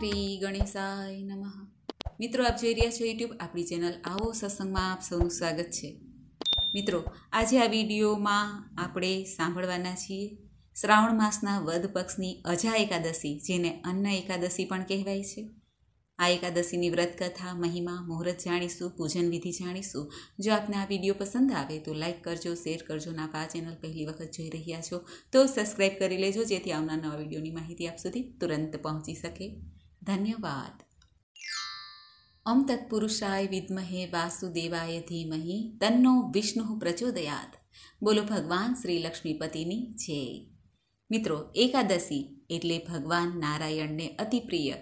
શ્રી ગણેશાય નમઃ મિત્રો આપ જોઈ રહ્યા છો યુટ્યુબ આપણી ચેનલ આવો સત્સંગમાં આપ સૌનું સ્વાગત છે મિત્રો આજે આ વિડીયોમાં આપણે સાંભળવાના છીએ શ્રાવણ માસના વદ પક્ષની અજા એકાદશી જેને અન્ન એકાદશી પણ કહેવાય છે આ એકાદશીની વ્રતકથા મહિમા મુહૂર્ત જાણીશું પૂજન વિધિ જાણીશું જો આપને આ વિડીયો પસંદ આવે તો લાઇક કરજો શેર કરજો ના આ ચેનલ પહેલી વખત જોઈ રહ્યા છો તો સબસ્ક્રાઈબ કરી લેજો જેથી આવનાર નવા વિડીયોની માહિતી આપ સુધી તુરંત પહોંચી શકે ધન્યવાદ ઓમ તત્પુરુષાય વિદ્મહે વાસુદેવાય ધીમહી તન્નો વિષ્ણુ પ્રચોદયાત બોલો ભગવાન શ્રી લક્ષ્મીપતિની જય મિત્રો એકાદશી એટલે ભગવાન નારાયણને અતિપ્રિય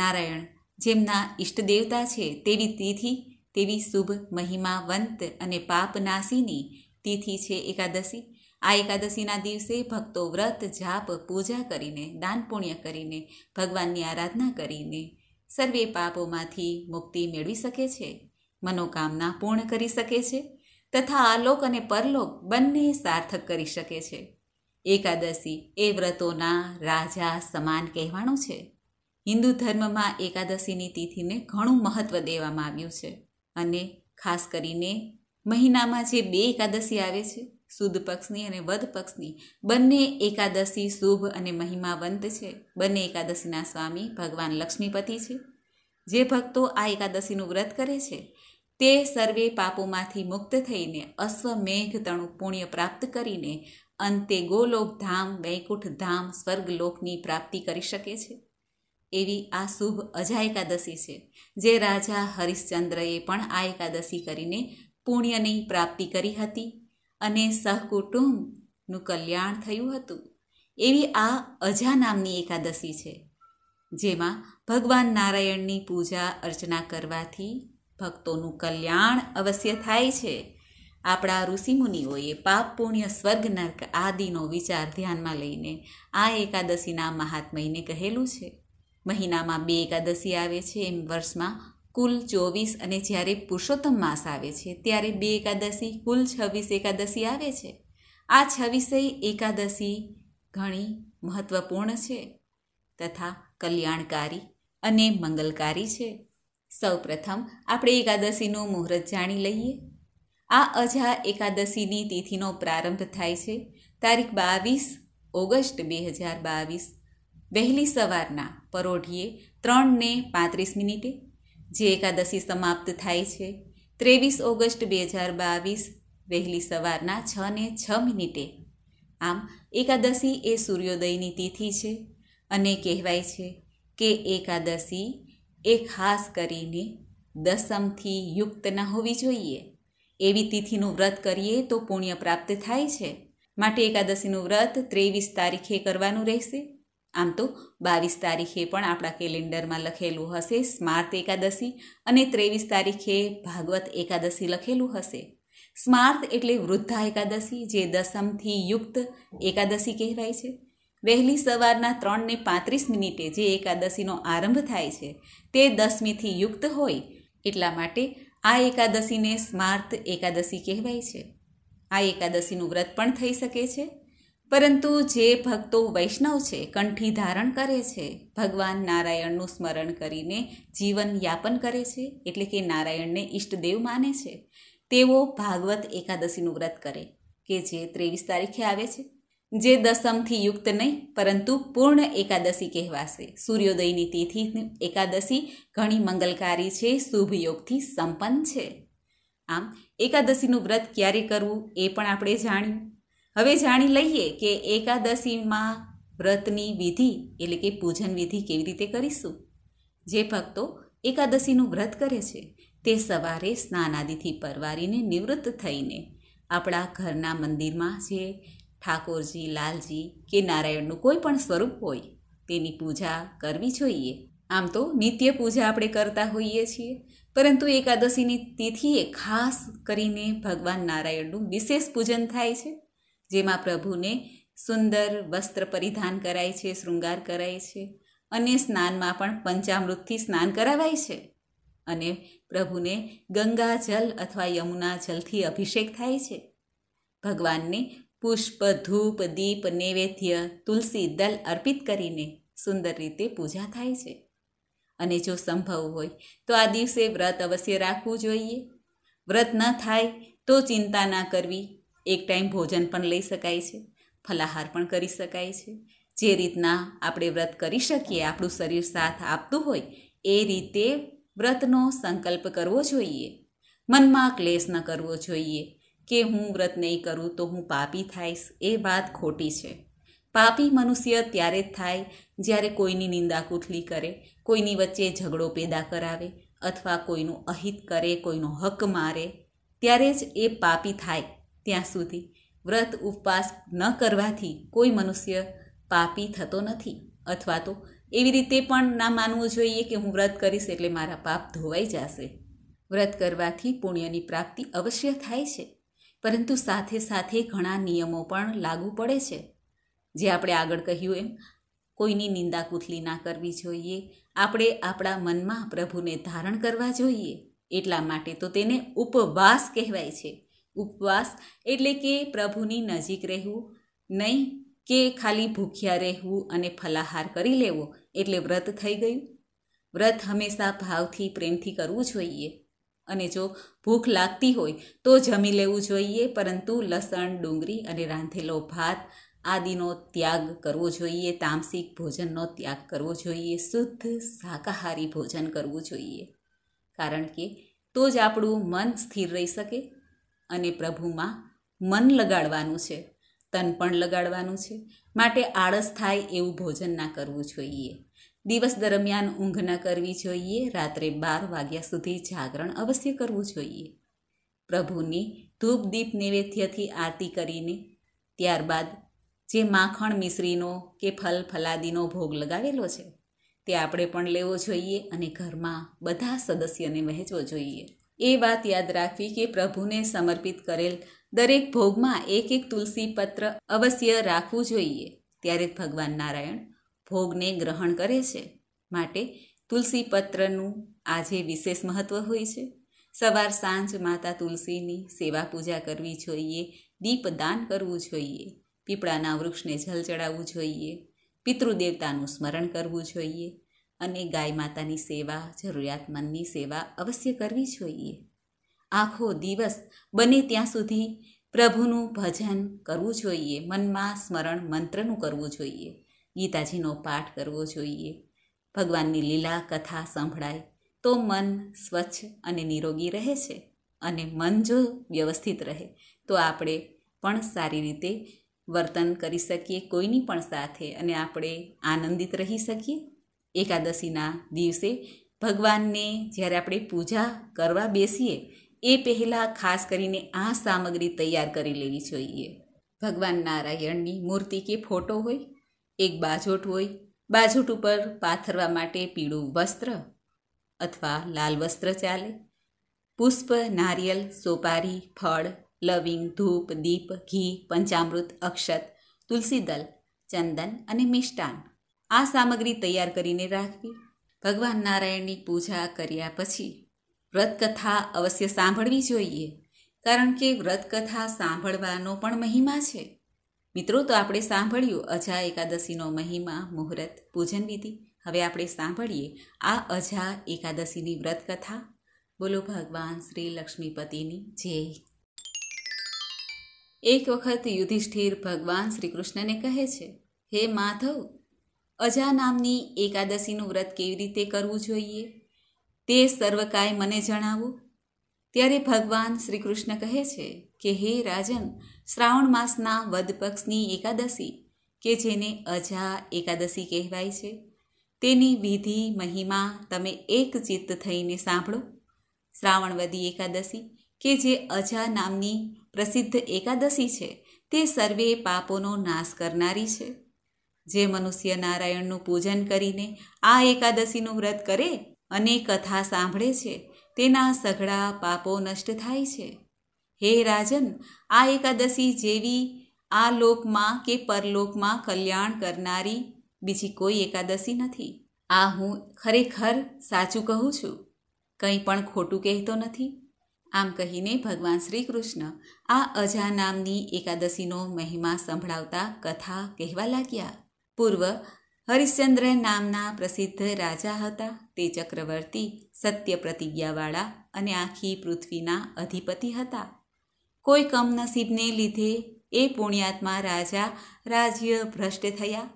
નારાયણ જેમના ઈષ્ટદેવતા છે તેવી તિથિ તેવી શુભ મહિમાવંત અને પાપનાશીની તિથિ છે એકાદશી આ એકાદશીના દિવસે ભક્તો વ્રત જાપ પૂજા કરીને દાન પુણ્ય કરીને ભગવાનની આરાધના કરીને સર્વે પાપોમાંથી મુક્તિ મેળવી શકે છે મનોકામના પૂર્ણ કરી શકે છે તથા આલોક અને પરલોક બંને સાર્થક કરી શકે છે એકાદશી એ વ્રતોના રાજા સમાન કહેવાનું છે હિન્દુ ધર્મમાં એકાદશીની તિથિને ઘણું મહત્ત્વ દેવામાં આવ્યું છે અને ખાસ કરીને મહિનામાં જે બે એકાદશી આવે છે શુદ્ધ પક્ષની અને વધ પક્ષની બંને એકાદશી શુભ અને મહિમાવંત છે બંને એકાદશીના સ્વામી ભગવાન લક્ષ્મીપતિ છે જે ભક્તો આ એકાદશીનું વ્રત કરે છે તે સર્વે પાપોમાંથી મુક્ત થઈને અશ્વમેઘ તણું પુણ્ય પ્રાપ્ત કરીને અંતે ગોલોક ધામ વૈકુંઠ ધામ સ્વર્ગલોકની પ્રાપ્તિ કરી શકે છે એવી આ શુભ અજા એકાદશી છે જે રાજા હરિશ્ચંદ્રએ પણ આ એકાદશી કરીને પુણ્યની પ્રાપ્તિ કરી હતી અને સહકુટુંબનું કલ્યાણ થયું હતું એવી આ અજા નામની એકાદશી છે જેમાં ભગવાન નારાયણની પૂજા અર્ચના કરવાથી ભક્તોનું કલ્યાણ અવશ્ય થાય છે આપણા ઋષિમુનિઓએ પાપ પુણ્ય સ્વર્ગ નર્ક આદિનો વિચાર ધ્યાનમાં લઈને આ એકાદશીના મહાત્મયને કહેલું છે મહિનામાં બે એકાદશી આવે છે એમ વર્ષમાં કુલ ચોવીસ અને જ્યારે પુરુષોત્તમ માસ આવે છે ત્યારે બે એકાદશી કુલ છવ્વીસ એકાદશી આવે છે આ છવ્વીસે એકાદશી ઘણી મહત્વપૂર્ણ છે તથા કલ્યાણકારી અને મંગલકારી છે સૌપ્રથમ આપણે એકાદશીનું મુહૂર્ત જાણી લઈએ આ અજા એકાદશીની તિથિનો પ્રારંભ થાય છે તારીખ બાવીસ ઓગસ્ટ બે હજાર બાવીસ વહેલી સવારના પરોઢીએ ત્રણને પાંત્રીસ મિનિટે જે એકાદશી સમાપ્ત થાય છે ત્રેવીસ ઓગસ્ટ બે હજાર બાવીસ વહેલી સવારના છ ને છ મિનિટે આમ એકાદશી એ સૂર્યોદયની તિથિ છે અને કહેવાય છે કે એકાદશી એ ખાસ કરીને દસમથી યુક્ત ન હોવી જોઈએ એવી તિથિનું વ્રત કરીએ તો પુણ્ય પ્રાપ્ત થાય છે માટે એકાદશીનું વ્રત ત્રેવીસ તારીખે કરવાનું રહેશે આમ તો બાવીસ તારીખે પણ આપણા કેલેન્ડરમાં લખેલું હશે સ્માર્ત એકાદશી અને ત્રેવીસ તારીખે ભાગવત એકાદશી લખેલું હશે સ્માર્ત એટલે વૃદ્ધા એકાદશી જે દસમથી યુક્ત એકાદશી કહેવાય છે વહેલી સવારના ત્રણને પાંત્રીસ મિનિટે જે એકાદશીનો આરંભ થાય છે તે દસમીથી યુક્ત હોય એટલા માટે આ એકાદશીને સ્માર્ત એકાદશી કહેવાય છે આ એકાદશીનું વ્રત પણ થઈ શકે છે પરંતુ જે ભક્તો વૈષ્ણવ છે કંઠી ધારણ કરે છે ભગવાન નારાયણનું સ્મરણ કરીને જીવન યાપન કરે છે એટલે કે નારાયણને ઈષ્ટદેવ માને છે તેઓ ભાગવત એકાદશીનું વ્રત કરે કે જે ત્રેવીસ તારીખે આવે છે જે દસમથી યુક્ત નહીં પરંતુ પૂર્ણ એકાદશી કહેવાશે સૂર્યોદયની તિથિ એકાદશી ઘણી મંગલકારી છે શુભ યોગથી સંપન્ન છે આમ એકાદશીનું વ્રત ક્યારે કરવું એ પણ આપણે જાણ્યું હવે જાણી લઈએ કે એકાદશીમાં વ્રતની વિધિ એટલે કે પૂજન વિધિ કેવી રીતે કરીશું જે ભક્તો એકાદશીનું વ્રત કરે છે તે સવારે સ્નાનાદિથી પરવારીને નિવૃત્ત થઈને આપણા ઘરના મંદિરમાં જે ઠાકોરજી લાલજી કે નારાયણનું કોઈ પણ સ્વરૂપ હોય તેની પૂજા કરવી જોઈએ આમ તો નિત્ય પૂજા આપણે કરતા હોઈએ છીએ પરંતુ એકાદશીની તિથિએ ખાસ કરીને ભગવાન નારાયણનું વિશેષ પૂજન થાય છે જેમાં પ્રભુને સુંદર વસ્ત્ર પરિધાન કરાય છે શૃંગાર કરાય છે અને સ્નાનમાં પણ પંચામૃતથી સ્નાન કરાવાય છે અને પ્રભુને ગંગા જલ અથવા યમુના જલથી અભિષેક થાય છે ભગવાનને પુષ્પ ધૂપ દીપ નૈવેદ્ય તુલસી દલ અર્પિત કરીને સુંદર રીતે પૂજા થાય છે અને જો સંભવ હોય તો આ દિવસે વ્રત અવશ્ય રાખવું જોઈએ વ્રત ન થાય તો ચિંતા ના કરવી એક ટાઈમ ભોજન પણ લઈ શકાય છે ફલાહાર પણ કરી શકાય છે જે રીતના આપણે વ્રત કરી શકીએ આપણું શરીર સાથ આપતું હોય એ રીતે વ્રતનો સંકલ્પ કરવો જોઈએ મનમાં ક્લેશ ન કરવો જોઈએ કે હું વ્રત નહીં કરું તો હું પાપી થઈશ એ વાત ખોટી છે પાપી મનુષ્ય ત્યારે જ થાય જ્યારે કોઈની નિંદા કૂથલી કરે કોઈની વચ્ચે ઝઘડો પેદા કરાવે અથવા કોઈનું અહિત કરે કોઈનો હક મારે ત્યારે જ એ પાપી થાય ત્યાં સુધી વ્રત ઉપવાસ ન કરવાથી કોઈ મનુષ્ય પાપી થતો નથી અથવા તો એવી રીતે પણ ના માનવું જોઈએ કે હું વ્રત કરીશ એટલે મારા પાપ ધોવાઈ જશે વ્રત કરવાથી પુણ્યની પ્રાપ્તિ અવશ્ય થાય છે પરંતુ સાથે સાથે ઘણા નિયમો પણ લાગુ પડે છે જે આપણે આગળ કહ્યું એમ કોઈની નિંદા કુથલી ના કરવી જોઈએ આપણે આપણા મનમાં પ્રભુને ધારણ કરવા જોઈએ એટલા માટે તો તેને ઉપવાસ કહેવાય છે ઉપવાસ એટલે કે પ્રભુની નજીક રહેવું નહીં કે ખાલી ભૂખ્યા રહેવું અને ફલાહાર કરી લેવો એટલે વ્રત થઈ ગયું વ્રત હંમેશા ભાવથી પ્રેમથી કરવું જોઈએ અને જો ભૂખ લાગતી હોય તો જમી લેવું જોઈએ પરંતુ લસણ ડુંગળી અને રાંધેલો ભાત આદિનો ત્યાગ કરવો જોઈએ તામસિક ભોજનનો ત્યાગ કરવો જોઈએ શુદ્ધ શાકાહારી ભોજન કરવું જોઈએ કારણ કે તો જ આપણું મન સ્થિર રહી શકે અને પ્રભુમાં મન લગાડવાનું છે તન પણ લગાડવાનું છે માટે આળસ થાય એવું ભોજન ના કરવું જોઈએ દિવસ દરમિયાન ઊંઘ ન કરવી જોઈએ રાત્રે બાર વાગ્યા સુધી જાગરણ અવશ્ય કરવું જોઈએ પ્રભુની ધૂપ દીપ નૈવેદ્યથી આરતી કરીને ત્યારબાદ જે માખણ મિશ્રીનો કે ફલ ફલાદીનો ભોગ લગાવેલો છે તે આપણે પણ લેવો જોઈએ અને ઘરમાં બધા સદસ્યને વહેંચવો જોઈએ એ વાત યાદ રાખવી કે પ્રભુને સમર્પિત કરેલ દરેક ભોગમાં એક એક તુલસી પત્ર અવશ્ય રાખવું જોઈએ ત્યારે જ ભગવાન નારાયણ ભોગને ગ્રહણ કરે છે માટે તુલસી પત્રનું આજે વિશેષ મહત્ત્વ હોય છે સવાર સાંજ માતા તુલસીની સેવા પૂજા કરવી જોઈએ દીપદાન કરવું જોઈએ પીપળાના વૃક્ષને જલ ચડાવવું જોઈએ પિતૃદેવતાનું સ્મરણ કરવું જોઈએ અને ગાય માતાની સેવા જરૂરિયાતમંદની સેવા અવશ્ય કરવી જોઈએ આખો દિવસ બને ત્યાં સુધી પ્રભુનું ભજન કરવું જોઈએ મનમાં સ્મરણ મંત્રનું કરવું જોઈએ ગીતાજીનો પાઠ કરવો જોઈએ ભગવાનની લીલા કથા સંભળાય તો મન સ્વચ્છ અને નિરોગી રહે છે અને મન જો વ્યવસ્થિત રહે તો આપણે પણ સારી રીતે વર્તન કરી શકીએ કોઈની પણ સાથે અને આપણે આનંદિત રહી શકીએ એકાદશીના દિવસે ભગવાનને જ્યારે આપણે પૂજા કરવા બેસીએ એ પહેલાં ખાસ કરીને આ સામગ્રી તૈયાર કરી લેવી જોઈએ ભગવાન નારાયણની મૂર્તિ કે ફોટો હોય એક બાજોટ હોય બાજોટ ઉપર પાથરવા માટે પીળું વસ્ત્ર અથવા લાલ વસ્ત્ર ચાલે પુષ્પ નારિયેલ સોપારી ફળ લવિંગ ધૂપ દીપ ઘી પંચામૃત અક્ષત તુલસીદલ ચંદન અને મિષ્ટાન આ સામગ્રી તૈયાર કરીને રાખવી ભગવાન નારાયણની પૂજા કર્યા પછી વ્રતકથા અવશ્ય સાંભળવી જોઈએ કારણ કે વ્રતકથા સાંભળવાનો પણ મહિમા છે મિત્રો તો આપણે સાંભળ્યું અજા એકાદશીનો મહિમા મુહૂર્ત પૂજન વિધિ હવે આપણે સાંભળીએ આ અજા એકાદશીની વ્રતકથા બોલો ભગવાન શ્રી લક્ષ્મીપતિની જય એક વખત યુધિષ્ઠિર ભગવાન શ્રી કૃષ્ણને કહે છે હે માધવ અજા નામની એકાદશીનું વ્રત કેવી રીતે કરવું જોઈએ તે સર્વકાય મને જણાવો ત્યારે ભગવાન શ્રી કૃષ્ણ કહે છે કે હે રાજન શ્રાવણ માસના વદ પક્ષની એકાદશી કે જેને અજા એકાદશી કહેવાય છે તેની વિધિ મહિમા તમે એક ચિત્ત થઈને સાંભળો શ્રાવણવદી એકાદશી કે જે અજા નામની પ્રસિદ્ધ એકાદશી છે તે સર્વે પાપોનો નાશ કરનારી છે જે મનુષ્ય નારાયણનું પૂજન કરીને આ એકાદશીનું વ્રત કરે અને કથા સાંભળે છે તેના સઘળા પાપો નષ્ટ થાય છે હે રાજન આ એકાદશી જેવી આ લોકમાં કે પરલોકમાં કલ્યાણ કરનારી બીજી કોઈ એકાદશી નથી આ હું ખરેખર સાચું કહું છું કંઈ પણ ખોટું કહેતો નથી આમ કહીને ભગવાન શ્રી કૃષ્ણ આ અજા નામની એકાદશીનો મહિમા સંભળાવતા કથા કહેવા લાગ્યા પૂર્વ હરિશ્ચંદ્ર નામના પ્રસિદ્ધ રાજા હતા તે ચક્રવર્તી સત્ય પ્રતિજ્ઞાવાળા અને આખી પૃથ્વીના અધિપતિ હતા કોઈ કમનસીબને લીધે એ પુણ્યાત્મા રાજા રાજ્ય ભ્રષ્ટ થયા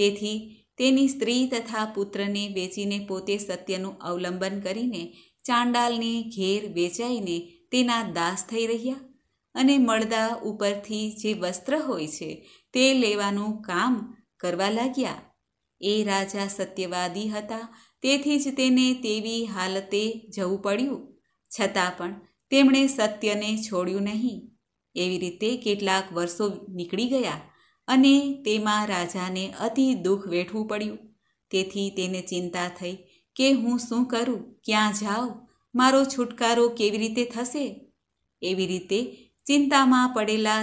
તેથી તેની સ્ત્રી તથા પુત્રને વેચીને પોતે સત્યનું અવલંબન કરીને ચાંડાલને ઘેર વેચાઈને તેના દાસ થઈ રહ્યા અને મળદા ઉપરથી જે વસ્ત્ર હોય છે તે લેવાનું કામ કરવા લાગ્યા એ રાજા સત્યવાદી હતા તેથી જ તેને તેવી હાલતે જવું પડ્યું છતાં પણ તેમણે સત્યને છોડ્યું નહીં એવી રીતે કેટલાક વર્ષો નીકળી ગયા અને તેમાં રાજાને અતિ દુઃખ વેઠવું પડ્યું તેથી તેને ચિંતા થઈ કે હું શું કરું ક્યાં જાઉં મારો છુટકારો કેવી રીતે થશે એવી રીતે ચિંતામાં પડેલા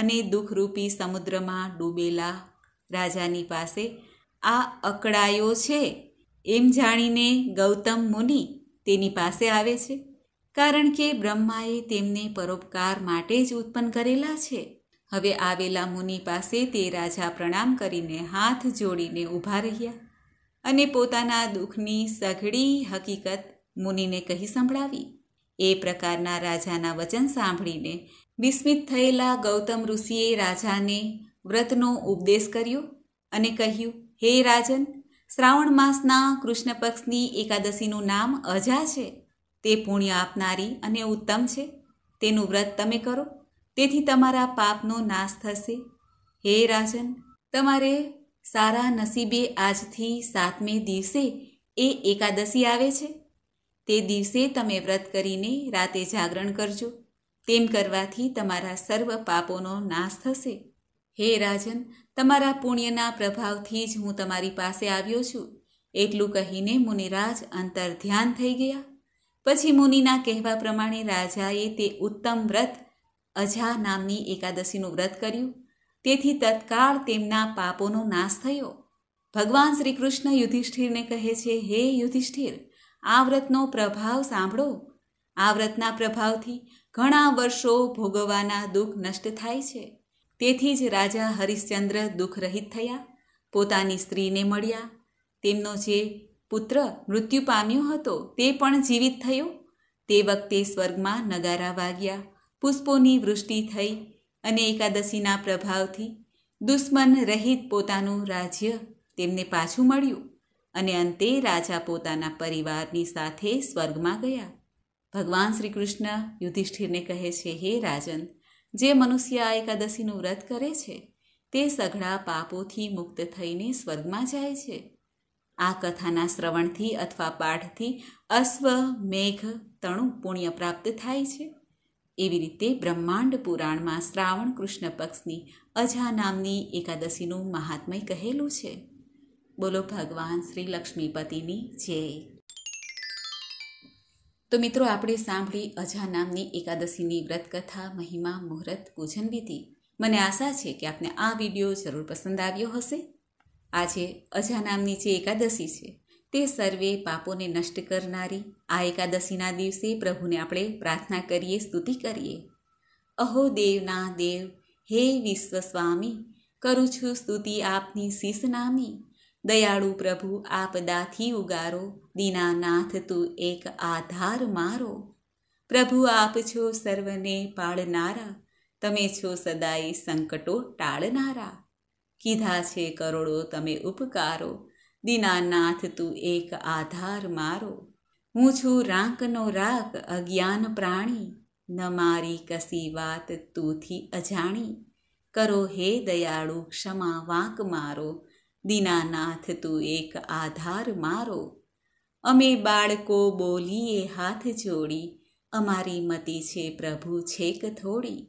અને દુઃખરૂપી સમુદ્રમાં ડૂબેલા રાજાની પાસે આ અકળાયો છે એમ જાણીને ગૌતમ મુનિ તેની પાસે આવે છે કારણ કે બ્રહ્માએ તેમને પરોપકાર માટે જ ઉત્પન્ન કરેલા છે હવે આવેલા મુનિ પાસે તે રાજા પ્રણામ કરીને હાથ જોડીને ઊભા રહ્યા અને પોતાના દુઃખની સઘળી હકીકત મુનિને કહી સંભળાવી એ પ્રકારના રાજાના વચન સાંભળીને વિસ્મિત થયેલા ગૌતમ ઋષિએ રાજાને વ્રતનો ઉપદેશ કર્યો અને કહ્યું હે રાજન શ્રાવણ માસના કૃષ્ણ પક્ષની એકાદશીનું નામ અજા છે તે પુણ્ય આપનારી અને ઉત્તમ છે તેનું વ્રત તમે કરો તેથી તમારા પાપનો નાશ થશે હે રાજન તમારે સારા નસીબે આજથી સાતમે દિવસે એ એકાદશી આવે છે તે દિવસે તમે વ્રત કરીને રાતે જાગરણ કરજો તેમ કરવાથી તમારા સર્વ પાપોનો નાશ થશે હે રાજન તમારા પુણ્યના પ્રભાવથી જ હું તમારી પાસે આવ્યો છું એટલું કહીને મુનિરાજ અંતર ધ્યાન થઈ ગયા પછી મુનિના કહેવા પ્રમાણે રાજાએ તે ઉત્તમ વ્રત અજા નામની એકાદશીનું વ્રત કર્યું તેથી તત્કાળ તેમના પાપોનો નાશ થયો ભગવાન શ્રી કૃષ્ણ યુધિષ્ઠિરને કહે છે હે યુધિષ્ઠિર આ વ્રતનો પ્રભાવ સાંભળો આ વ્રતના પ્રભાવથી ઘણા વર્ષો ભોગવવાના દુઃખ નષ્ટ થાય છે તેથી જ રાજા હરિશ્ચંદ્ર દુઃખરહિત થયા પોતાની સ્ત્રીને મળ્યા તેમનો જે પુત્ર મૃત્યુ પામ્યો હતો તે પણ જીવિત થયો તે વખતે સ્વર્ગમાં નગારા વાગ્યા પુષ્પોની વૃષ્ટિ થઈ અને એકાદશીના પ્રભાવથી દુશ્મન રહિત પોતાનું રાજ્ય તેમને પાછું મળ્યું અને અંતે રાજા પોતાના પરિવારની સાથે સ્વર્ગમાં ગયા ભગવાન શ્રી કૃષ્ણ યુધિષ્ઠિરને કહે છે હે રાજન જે મનુષ્ય આ એકાદશીનું વ્રત કરે છે તે સઘળા પાપોથી મુક્ત થઈને સ્વર્ગમાં જાય છે આ કથાના શ્રવણથી અથવા પાઠથી અશ્વ મેઘ તણુ પુણ્ય પ્રાપ્ત થાય છે એવી રીતે બ્રહ્માંડ પુરાણમાં શ્રાવણ કૃષ્ણ પક્ષની અજા નામની એકાદશીનું મહાત્મય કહેલું છે બોલો ભગવાન શ્રી લક્ષ્મીપતિની જય તો મિત્રો આપણે સાંભળી અજા નામની એકાદશીની વ્રતકથા મહિમા મુહૂર્ત પૂજન વિધિ મને આશા છે કે આપને આ વિડીયો જરૂર પસંદ આવ્યો હશે આજે અજા નામની જે એકાદશી છે તે સર્વે પાપોને નષ્ટ કરનારી આ એકાદશીના દિવસે પ્રભુને આપણે પ્રાર્થના કરીએ સ્તુતિ કરીએ અહો દેવના દેવ હે વિશ્વ સ્વામી કરું છું સ્તુતિ આપની શીશ નામી દયાળુ પ્રભુ આપદાથી ઉગારો દીનાનાથ તું એક આધાર મારો પ્રભુ આપ છો સર્વને પાળનારા તમે છો સદાય સંકટો ટાળનારા કીધા છે કરોડો તમે ઉપકારો દીનાનાથ તું એક આધાર મારો હું છું રાંકનો રાગ અજ્ઞાન પ્રાણી ન મારી કસી વાત તુંથી અજાણી કરો હે દયાળુ ક્ષમા વાંક મારો દિનાનાથ તું એક આધાર મારો અમે બાળકો બોલીએ હાથ જોડી અમારી મતિ છે પ્રભુ છેક થોડી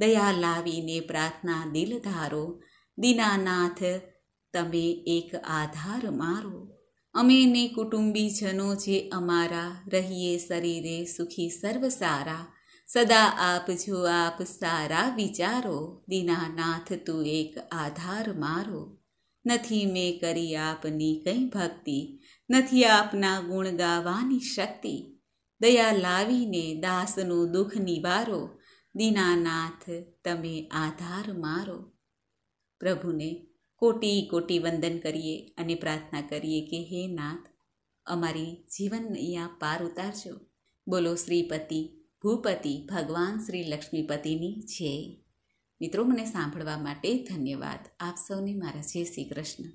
દયા લાવીને પ્રાર્થના દિલ ધારો દિનાનાથ તમે એક આધાર મારો અમે ને કુટુંબીજનો જે અમારા રહીએ શરીરે સુખી સર્વ સારા સદા આપજો આપ સારા વિચારો દિનાનાથ તું એક આધાર મારો નથી મેં કરી આપની કંઈ ભક્તિ નથી આપના ગુણ ગાવાની શક્તિ દયા લાવીને દાસનું દુઃખ નિવારો દીનાનાથ તમે આધાર મારો પ્રભુને કોટી કોટી વંદન કરીએ અને પ્રાર્થના કરીએ કે હે નાથ અમારી જીવન અહીંયા પાર ઉતારજો બોલો શ્રીપતિ ભૂપતિ ભગવાન શ્રી લક્ષ્મીપતિની જય મિત્રો મને સાંભળવા માટે ધન્યવાદ આપ સૌને મારા જય શ્રી કૃષ્ણ